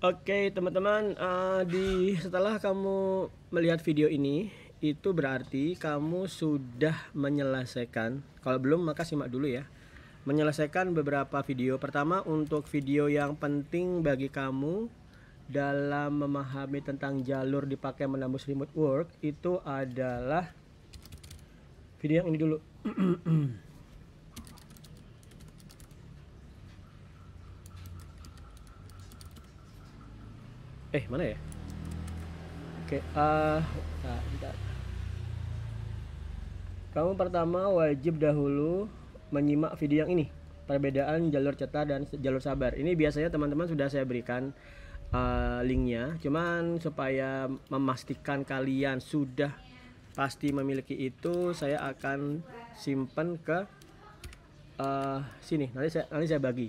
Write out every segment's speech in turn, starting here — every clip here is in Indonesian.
Oke teman-teman uh, di setelah kamu melihat video ini itu berarti kamu sudah menyelesaikan kalau belum maka simak dulu ya menyelesaikan beberapa video pertama untuk video yang penting bagi kamu dalam memahami tentang jalur dipakai menembus remote work itu adalah video yang ini dulu eh mana ya oke ah uh, kamu pertama wajib dahulu menyimak video yang ini perbedaan jalur cetak dan jalur sabar ini biasanya teman-teman sudah saya berikan uh, linknya cuman supaya memastikan kalian sudah pasti memiliki itu saya akan simpan ke uh, sini nanti saya nanti saya bagi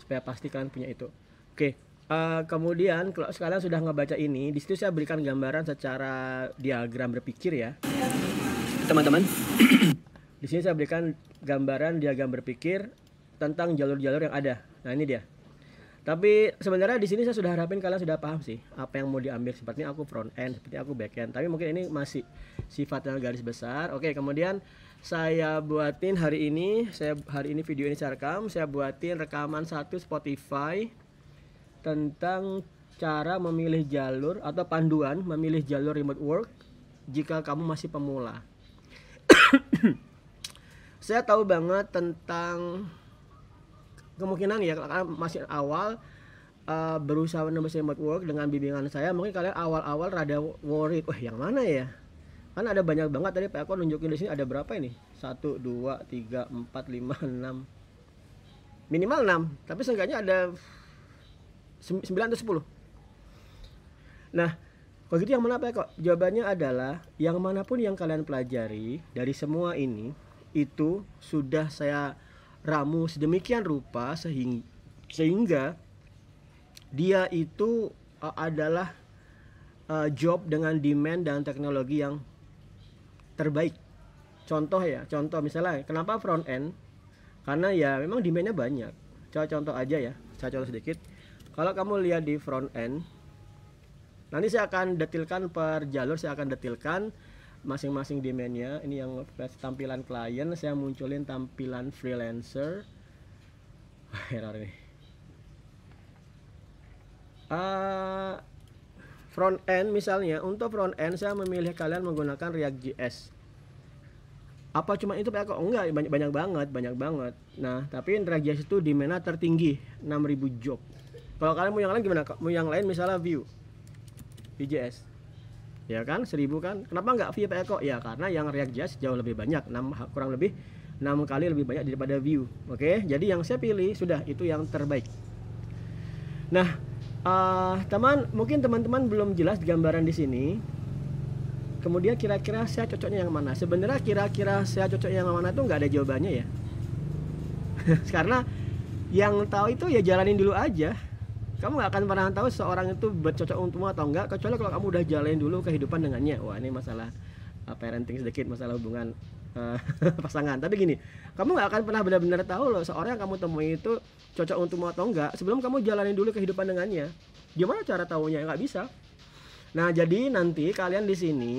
supaya pasti kalian punya itu oke Eh, kemudian kalau sekarang sudah ngebaca ini, di situ saya berikan gambaran secara diagram berpikir ya. Teman-teman, di sini saya berikan gambaran diagram berpikir tentang jalur-jalur yang ada. Nah, ini dia. Tapi sebenarnya di sini saya sudah harapin kalian sudah paham sih apa yang mau diambil. Sepertinya aku front end, seperti aku back end. Tapi mungkin ini masih sifatnya garis besar. Oke, kemudian saya buatin hari ini, saya hari ini video ini saya rekam, saya buatin rekaman satu Spotify tentang cara memilih jalur atau panduan memilih jalur remote work jika kamu masih pemula. Saya tahu banget tentang kemungkinan ya karena masih awal uh, berusaha menembus remote work dengan bimbingan saya mungkin kalian awal-awal rada worried wah yang mana ya kan ada banyak banget tadi Pak Eko nunjukin di sini ada berapa ini satu dua tiga empat lima enam minimal enam tapi seenggaknya ada 9 atau 10 nah kalau gitu yang mana kok jawabannya adalah yang manapun yang kalian pelajari dari semua ini itu sudah saya ramu sedemikian rupa sehingga, sehingga dia itu uh, adalah uh, job dengan demand dan teknologi yang terbaik contoh ya contoh misalnya kenapa front end karena ya memang demandnya banyak saya contoh aja ya saya contoh sedikit kalau kamu lihat di front end nanti saya akan detilkan per jalur saya akan detilkan masing-masing demandnya ini yang tampilan klien saya munculin tampilan freelancer error nih ah, uh, front end misalnya untuk front end saya memilih kalian menggunakan React JS apa cuma itu pak kok enggak banyak banyak banget banyak banget nah tapi React JS itu mana tertinggi 6000 job kalau kalian mau yang lain gimana mau yang lain misalnya view VJS ya kan seribu kan kenapa nggak view Pak e Eko ya karena yang React.js jauh lebih banyak 6, kurang lebih 6 kali lebih banyak daripada view oke jadi yang saya pilih sudah itu yang terbaik nah uh, teman mungkin teman-teman belum jelas gambaran di sini kemudian kira-kira saya cocoknya yang mana sebenarnya kira-kira saya cocok yang mana tuh nggak ada jawabannya ya karena yang tahu itu ya jalanin dulu aja kamu gak akan pernah tahu seorang itu bercocok untukmu atau enggak kecuali kalau kamu udah jalanin dulu kehidupan dengannya wah ini masalah uh, parenting sedikit masalah hubungan uh, pasangan tapi gini kamu gak akan pernah benar-benar tahu loh seorang yang kamu temui itu cocok untukmu atau enggak sebelum kamu jalanin dulu kehidupan dengannya gimana cara tahunya nggak bisa nah jadi nanti kalian di sini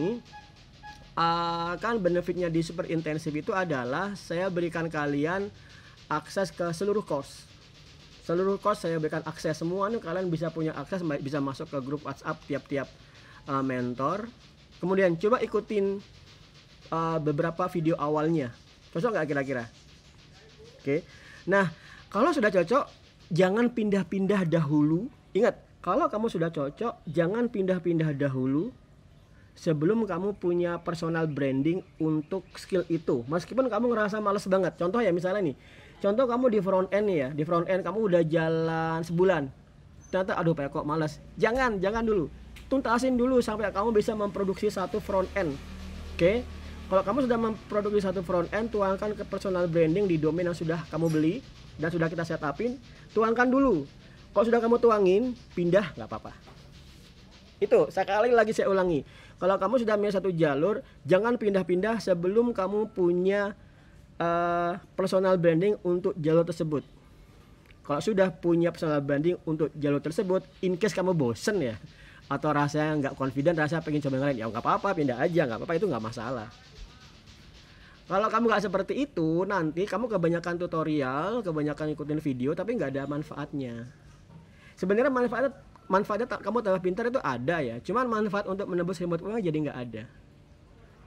uh, kan benefitnya di super intensif itu adalah saya berikan kalian akses ke seluruh course seluruh course saya berikan akses semua nih kalian bisa punya akses bisa masuk ke grup WhatsApp tiap-tiap uh, mentor kemudian coba ikutin uh, beberapa video awalnya cocok nggak kira-kira oke okay. nah kalau sudah cocok jangan pindah-pindah dahulu ingat kalau kamu sudah cocok jangan pindah-pindah dahulu sebelum kamu punya personal branding untuk skill itu meskipun kamu ngerasa males banget contoh ya misalnya nih contoh kamu di front end nih ya di front end kamu udah jalan sebulan ternyata aduh pak kok males jangan jangan dulu tuntasin dulu sampai kamu bisa memproduksi satu front end oke okay? kalau kamu sudah memproduksi satu front end tuangkan ke personal branding di domain yang sudah kamu beli dan sudah kita setupin tuangkan dulu kalau sudah kamu tuangin pindah nggak apa-apa itu sekali lagi saya ulangi kalau kamu sudah punya satu jalur jangan pindah-pindah sebelum kamu punya uh, personal branding untuk jalur tersebut. Kalau sudah punya personal branding untuk jalur tersebut, in case kamu bosen ya, atau rasanya nggak confident, rasa pengen coba yang lain, ya nggak apa-apa, pindah aja, nggak apa-apa, itu nggak masalah. Kalau kamu nggak seperti itu, nanti kamu kebanyakan tutorial, kebanyakan ikutin video, tapi nggak ada manfaatnya. Sebenarnya manfaat manfaatnya kamu tambah pintar itu ada ya, cuman manfaat untuk menembus remote uang jadi nggak ada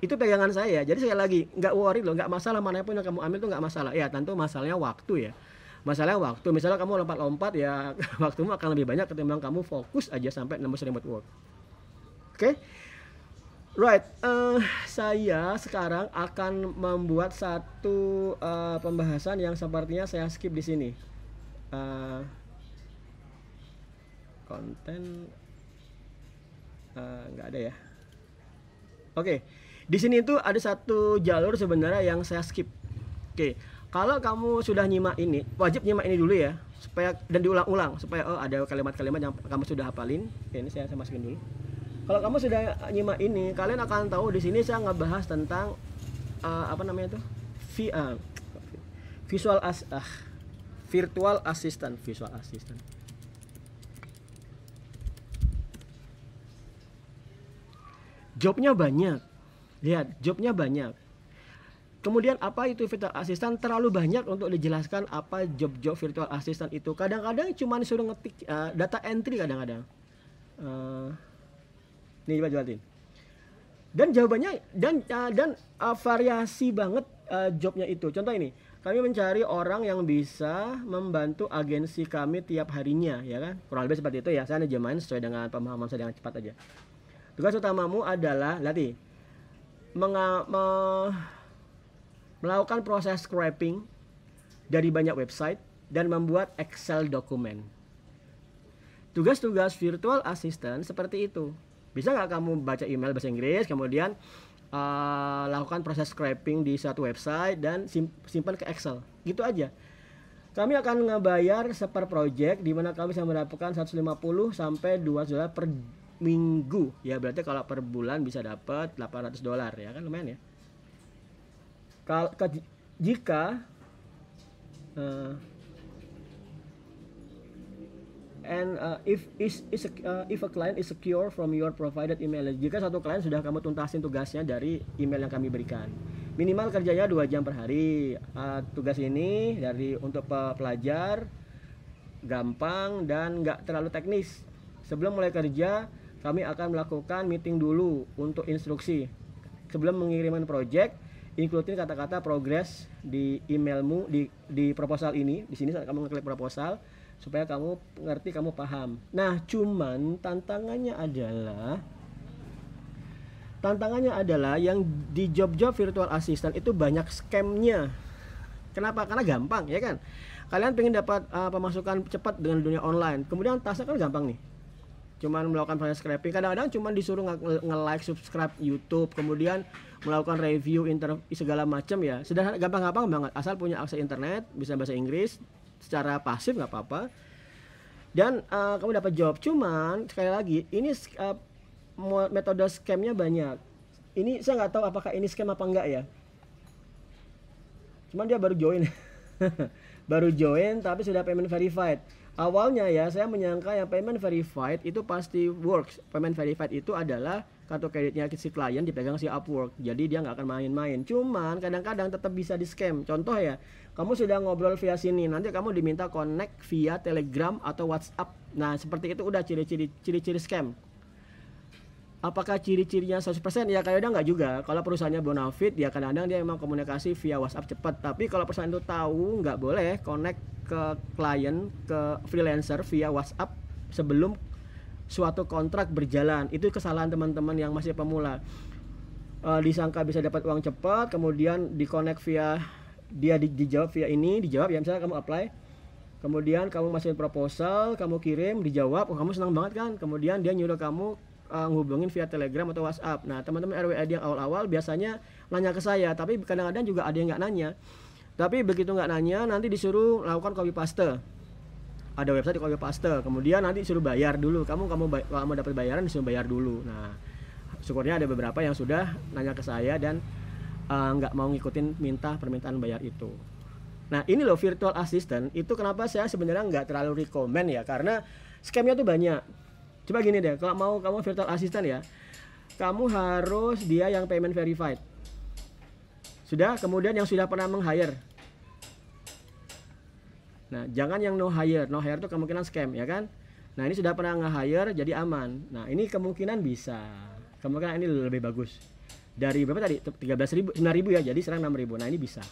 itu pegangan saya jadi saya lagi nggak worry loh nggak masalah manapun yang kamu ambil tuh nggak masalah ya tentu masalahnya waktu ya masalahnya waktu misalnya kamu lompat-lompat ya waktumu akan lebih banyak ketimbang kamu fokus aja sampai nembus remote work oke okay? Right, uh, saya sekarang akan membuat satu uh, pembahasan yang sepertinya saya skip di sini. Uh, konten nggak ada ya. Oke, okay. Di sini itu ada satu jalur sebenarnya yang saya skip. Oke, kalau kamu sudah nyimak ini, wajib nyimak ini dulu ya, supaya dan diulang-ulang supaya oh ada kalimat-kalimat yang kamu sudah hafalin. Oke, ini saya, saya masukin dulu. Kalau kamu sudah nyimak ini, kalian akan tahu di sini saya nggak bahas tentang uh, apa namanya itu? Eh, visual as uh, virtual assistant, visual assistant. Jobnya banyak Lihat, jobnya banyak. Kemudian apa itu virtual assistant? Terlalu banyak untuk dijelaskan apa job-job virtual assistant itu. Kadang-kadang cuma disuruh ngetik uh, data entry kadang-kadang. Uh, eh, nih coba jelasin. Dan jawabannya dan uh, dan uh, variasi banget uh, jobnya itu. Contoh ini, kami mencari orang yang bisa membantu agensi kami tiap harinya, ya kan? Kurang lebih seperti itu ya. Saya ada sesuai dengan pemahaman saya dengan cepat aja. Tugas utamamu adalah, latih meng me, melakukan proses scraping dari banyak website dan membuat Excel dokumen. Tugas-tugas virtual assistant seperti itu. Bisa nggak kamu baca email bahasa Inggris, kemudian uh, lakukan proses scraping di satu website dan simpan ke Excel. Gitu aja. Kami akan ngebayar seper project di mana kami bisa mendapatkan 150 sampai 200 dolar per minggu ya berarti kalau per bulan bisa dapat 800 dolar ya kan lumayan ya kalau jika uh, and uh, if is is uh, if a client is secure from your provided email jika satu klien sudah kamu tuntasin tugasnya dari email yang kami berikan minimal kerjanya dua jam per hari uh, tugas ini dari untuk pelajar gampang dan nggak terlalu teknis sebelum mulai kerja kami akan melakukan meeting dulu untuk instruksi. Sebelum mengiriman project, ikutin kata-kata progress di emailmu di di proposal ini. Di sini saat kamu ngeklik proposal supaya kamu ngerti, kamu paham. Nah, cuman tantangannya adalah tantangannya adalah yang di job-job virtual assistant itu banyak scamnya kenapa karena gampang ya kan kalian pengen dapat uh, pemasukan cepat dengan dunia online kemudian tasnya kan gampang nih cuman melakukan proses scraping kadang-kadang cuma disuruh nge-like subscribe YouTube kemudian melakukan review inter segala macam ya sederhana gampang-gampang banget asal punya akses internet bisa bahasa Inggris secara pasif nggak apa-apa dan uh, kamu dapat job cuman sekali lagi ini uh, metode scamnya banyak ini saya nggak tahu apakah ini scam apa enggak ya cuman dia baru join baru join tapi sudah payment verified Awalnya ya saya menyangka yang payment verified itu pasti works. Payment verified itu adalah kartu kreditnya si klien dipegang si Upwork. Jadi dia nggak akan main-main. Cuman kadang-kadang tetap bisa di scam. Contoh ya, kamu sudah ngobrol via sini, nanti kamu diminta connect via Telegram atau WhatsApp. Nah, seperti itu udah ciri-ciri ciri-ciri scam apakah ciri-cirinya 100% ya kayaknya nggak juga kalau perusahaannya bonafit ya kadang-kadang dia memang komunikasi via WhatsApp cepat tapi kalau perusahaan itu tahu nggak boleh connect ke klien ke freelancer via WhatsApp sebelum suatu kontrak berjalan itu kesalahan teman-teman yang masih pemula e, disangka bisa dapat uang cepat kemudian di connect via dia di, dijawab via ini dijawab ya misalnya kamu apply kemudian kamu masukin proposal kamu kirim dijawab oh, kamu senang banget kan kemudian dia nyuruh kamu uh, ngubungin via Telegram atau WhatsApp. Nah, teman-teman RWID yang awal-awal biasanya nanya ke saya, tapi kadang-kadang juga ada yang nggak nanya. Tapi begitu nggak nanya, nanti disuruh lakukan copy paste. Ada website di copy paste, kemudian nanti disuruh bayar dulu. Kamu kamu mau dapat bayaran disuruh bayar dulu. Nah, syukurnya ada beberapa yang sudah nanya ke saya dan eh, nggak uh, mau ngikutin minta permintaan bayar itu. Nah ini loh virtual assistant itu kenapa saya sebenarnya nggak terlalu recommend ya karena scamnya tuh banyak coba gini deh kalau mau kamu virtual assistant ya kamu harus dia yang payment verified sudah kemudian yang sudah pernah meng hire nah jangan yang no hire no hire itu kemungkinan scam ya kan nah ini sudah pernah nge hire jadi aman nah ini kemungkinan bisa kemungkinan ini lebih bagus dari berapa tadi 13.000 9.000 ya jadi serang 6.000 nah ini bisa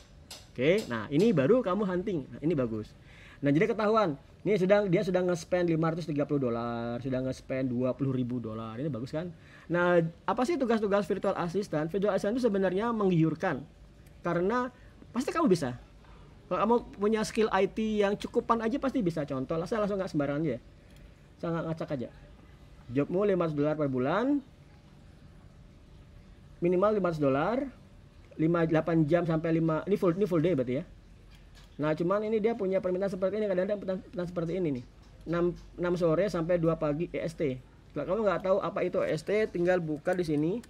oke nah ini baru kamu hunting nah, ini bagus Nah, jadi ketahuan. Ini sedang dia sudah nge-spend 530 dolar, sudah nge-spend 20 ribu dolar. Ini bagus kan? Nah, apa sih tugas-tugas virtual assistant? Virtual assistant itu sebenarnya menggiurkan. Karena pasti kamu bisa. Kalau kamu punya skill IT yang cukupan aja pasti bisa. Contoh, lah saya langsung nggak sembarangan ya Saya nggak ngacak aja. Jobmu 500 dolar per bulan, minimal 500 dolar, 58 jam sampai 5 ini full ini full day berarti ya. Nah, cuman ini dia punya permintaan seperti ini kadang-kadang permintaan, seperti ini nih. 6, 6 sore sampai 2 pagi EST. Kalau kamu nggak tahu apa itu EST, tinggal buka di sini.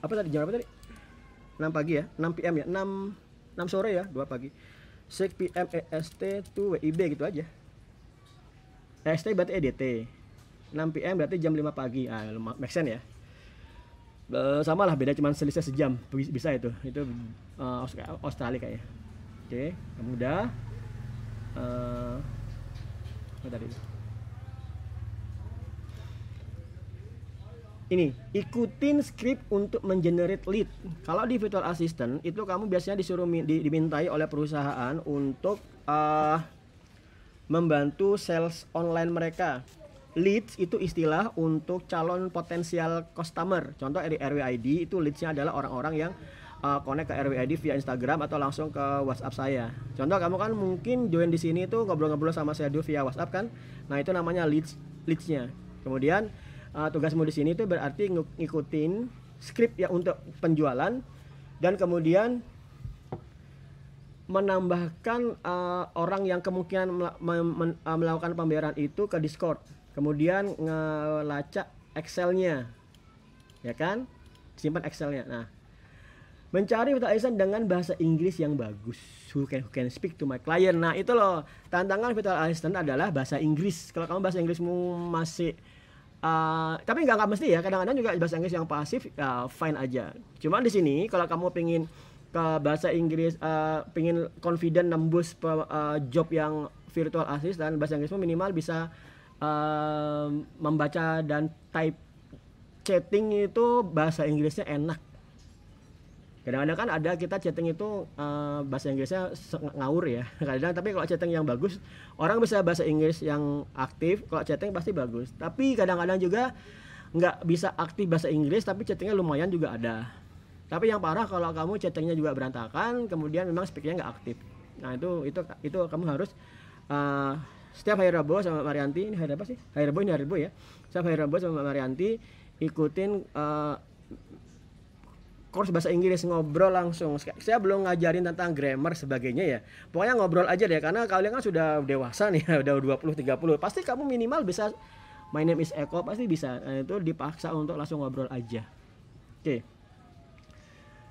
Apa tadi jam apa tadi? 6 pagi ya, 6 PM ya, 6 6 sore ya, 2 pagi. 6 PM EST to WIB gitu aja. EST berarti EDT. 6 PM berarti jam 5 pagi. Ah, make sense ya. Eh, sama lah beda cuman selisih sejam bisa itu itu uh, Australia kayaknya oke okay. mudah eh, uh, apa tadi ini ikutin script untuk mengenerate lead kalau di virtual assistant itu kamu biasanya disuruh di, dimintai oleh perusahaan untuk uh, membantu sales online mereka leads itu istilah untuk calon potensial customer. Contoh dari RWID itu leadsnya adalah orang-orang yang uh, connect ke RWID via Instagram atau langsung ke WhatsApp saya. Contoh kamu kan mungkin join di sini itu ngobrol-ngobrol sama saya dulu via WhatsApp kan. Nah itu namanya leads leadsnya. Kemudian uh, tugasmu di sini itu berarti ng ngikutin script ya untuk penjualan dan kemudian menambahkan uh, orang yang kemungkinan mel mel mel uh, melakukan pembayaran itu ke Discord kemudian ngelacak Excelnya ya kan simpan Excelnya nah mencari visualisasi dengan bahasa Inggris yang bagus who can, who can speak to my client nah itu loh tantangan virtual assistant adalah bahasa Inggris kalau kamu bahasa Inggrismu masih Uh, tapi nggak nggak mesti ya kadang-kadang juga bahasa Inggris yang pasif uh, fine aja Cuma di sini kalau kamu pengen ke bahasa Inggris uh, ah, pengen confident nembus uh, job yang virtual assistant bahasa Inggrismu minimal bisa uh, membaca dan type chatting itu bahasa Inggrisnya enak kadang-kadang kan ada kita chatting itu uh, bahasa Inggrisnya ngawur ya kadang kadang tapi kalau chatting yang bagus orang bisa bahasa Inggris yang aktif kalau chatting pasti bagus tapi kadang-kadang juga nggak bisa aktif bahasa Inggris tapi chattingnya lumayan juga ada tapi yang parah kalau kamu chattingnya juga berantakan kemudian memang speaknya nggak aktif nah itu itu itu kamu harus uh, setiap hari Rabu sama Mbak Marianti ini hari apa sih hari Rabu ini hari Rabu ya setiap hari Rabu sama Mbak Marianti ikutin uh, eh, kurs bahasa Inggris ngobrol langsung saya belum ngajarin tentang grammar sebagainya ya pokoknya ngobrol aja deh karena kalian kan sudah dewasa nih udah 20 30 pasti kamu minimal bisa my name is Eko pasti bisa nah, itu dipaksa untuk langsung ngobrol aja oke okay.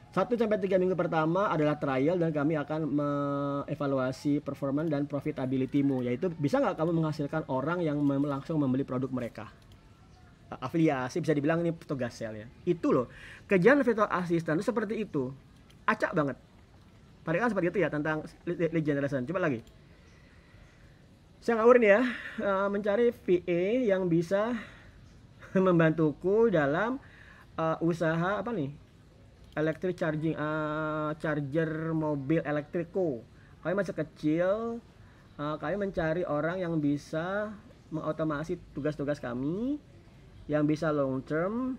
1 sampai 3 minggu pertama adalah trial dan kami akan mengevaluasi performa dan profitability-mu yaitu bisa nggak kamu menghasilkan orang yang mem langsung membeli produk mereka afiliasi bisa dibilang ini petugas sel ya itu loh kejadian virtual assistant itu seperti itu acak banget tadi kan seperti itu ya tentang lead generation coba lagi saya ngawurin ya eh, mencari VA yang bisa membantuku dalam eh, usaha apa nih electric charging uh, charger mobil elektriko kami masih kecil uh, kami mencari orang yang bisa mengotomasi tugas-tugas kami yang bisa long term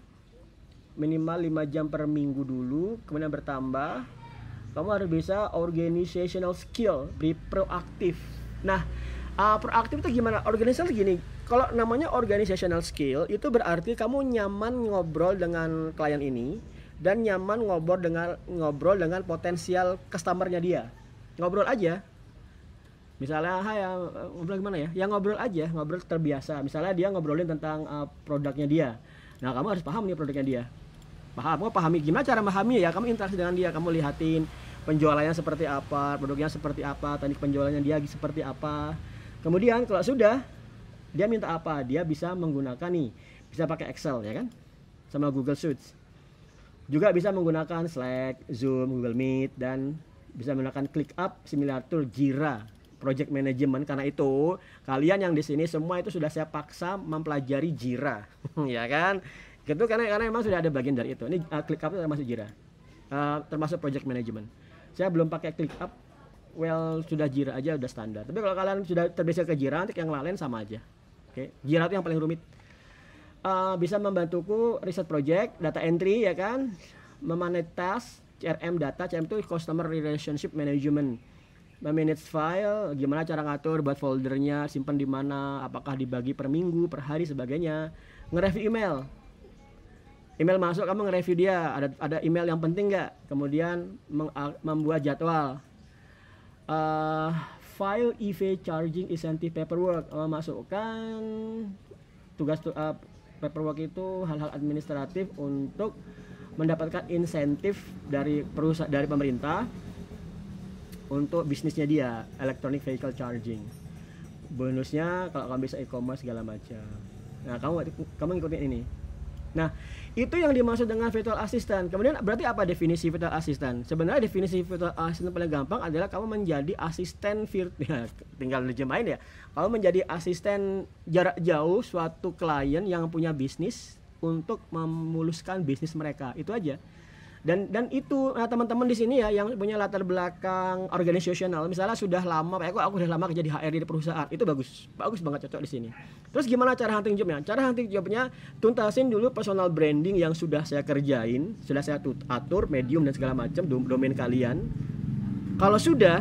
minimal 5 jam per minggu dulu kemudian bertambah kamu harus bisa organizational skill be proaktif nah uh, eh, proaktif itu gimana? organisasi gini, kalau namanya organizational skill itu berarti kamu nyaman ngobrol dengan klien ini, dan nyaman ngobrol dengan ngobrol dengan potensial customernya dia ngobrol aja misalnya ah ya ngobrol gimana ya yang ngobrol aja ngobrol terbiasa misalnya dia ngobrolin tentang uh, produknya dia nah kamu harus paham nih produknya dia paham kamu pahami gimana cara memahami ya kamu interaksi dengan dia kamu lihatin penjualannya seperti apa produknya seperti apa teknik penjualannya dia seperti apa kemudian kalau sudah dia minta apa dia bisa menggunakan nih bisa pakai Excel ya kan sama Google Sheets juga bisa menggunakan Slack, Zoom, Google Meet dan bisa menggunakan ClickUp, Simulator, Jira, Project Management karena itu kalian yang di sini semua itu sudah saya paksa mempelajari Jira, ya kan? Gitu karena karena memang sudah ada bagian dari itu. Ini uh, eh, ClickUp termasuk Jira. Uh, termasuk Project Management. Saya belum pakai ClickUp well sudah Jira aja udah standar. Tapi kalau kalian sudah terbiasa ke Jira, nanti yang lain sama aja. Oke, okay? Jira itu yang paling rumit uh, bisa membantuku riset project, data entry ya kan, memanage task CRM data, CRM itu customer relationship management. Memanage file, gimana cara ngatur buat foldernya, simpan di mana, apakah dibagi per minggu, per hari sebagainya. Nge-review email. Email masuk kamu nge-review dia, ada ada email yang penting nggak? Kemudian membuat jadwal. Uh, file EV charging incentive paperwork, uh, masukkan tugas uh, paperwork itu hal-hal administratif untuk mendapatkan insentif dari perusahaan dari pemerintah untuk bisnisnya dia electronic vehicle charging bonusnya kalau kamu bisa e-commerce segala macam nah kamu kamu ngikutin ini Nah, itu yang dimaksud dengan virtual assistant. Kemudian berarti apa definisi virtual assistant? Sebenarnya definisi virtual assistant paling gampang adalah kamu menjadi asisten virtual ya, tinggal dijemain ya. Kamu menjadi asisten jarak jauh suatu klien yang punya bisnis untuk memuluskan bisnis mereka. Itu aja dan dan itu nah, teman-teman di sini ya yang punya latar belakang organisasional misalnya sudah lama Pak aku aku sudah lama kerja di HRD di perusahaan itu bagus bagus banget cocok di sini terus gimana cara hunting jobnya cara hunting jobnya tuntasin dulu personal branding yang sudah saya kerjain sudah saya atur medium dan segala macam domain kalian kalau sudah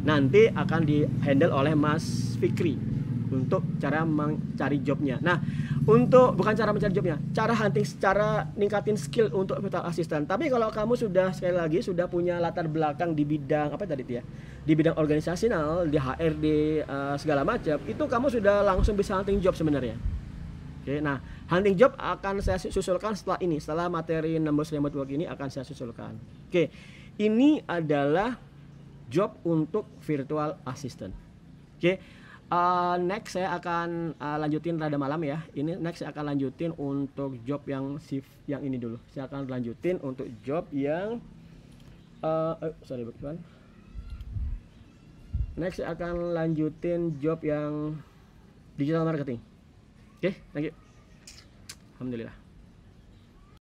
nanti akan di handle oleh Mas Fikri untuk cara mencari jobnya. Nah, untuk bukan cara mencari jobnya, cara hunting secara ningkatin skill untuk virtual assistant. Tapi kalau kamu sudah sekali lagi sudah punya latar belakang di bidang apa tadi itu ya? Di bidang organisasional, di HRD uh, eh, segala macam, itu kamu sudah langsung bisa hunting job sebenarnya. Oke, nah hunting job akan saya susulkan setelah ini, setelah materi nomor network ini akan saya susulkan. Oke, ini adalah job untuk virtual assistant. Oke, okay, Uh, next saya akan uh, lanjutin rada malam ya. Ini next saya akan lanjutin untuk job yang shift yang ini dulu. Saya akan lanjutin untuk job yang uh, uh sorry bukan. Next saya akan lanjutin job yang digital marketing. Oke, okay, thank you. Alhamdulillah.